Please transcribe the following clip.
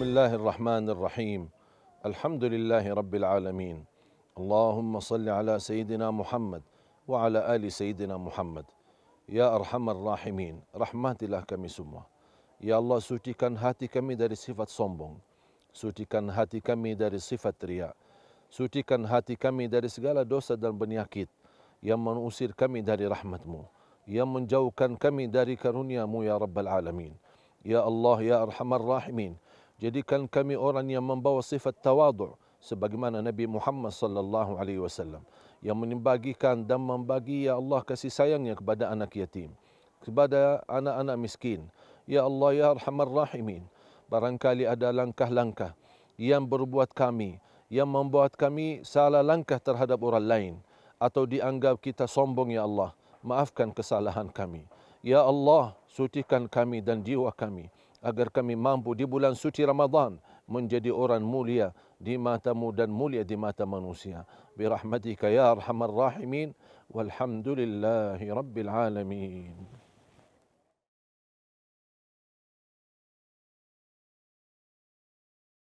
بسم الله الرحمن الرحيم الحمد لله رب العالمين اللهم صل على سيدنا محمد وعلى آل سيدنا محمد يا أرحم الراحمين رحمات الله كمي سمى يا الله سوتي كان هاتي كمي داري صفة صنبون سوتي كان هاتي كمي داري صفة رياء سوتي كان هاتي كمي داري سجالة دوسة دان بنياكيت يا من أسير كمي داري رحمة مو يا من جو كان كمي داري كرونيا مو يا رب العالمين يا الله يا أرحم الراحمين jadikan kami orang yang membawa sifat tawadhu sebagaimana Nabi Muhammad sallallahu alaihi wasallam yang menimbagikan dan membagi ya Allah kasih sayangnya kepada anak yatim kepada anak-anak miskin ya Allah ya arhamar rahimin barangkali ada langkah-langkah yang berbuat kami yang membuat kami salah langkah terhadap orang lain atau dianggap kita sombong ya Allah maafkan kesalahan kami ya Allah sucikan kami dan jiwa kami agar kami mampu di bulan suci Ramadhan menjadi orang mulia di mata Mu dan mulia di mata manusia. Birahmatika ya arhamar rahimin walhamdulillahi rabbil alamin.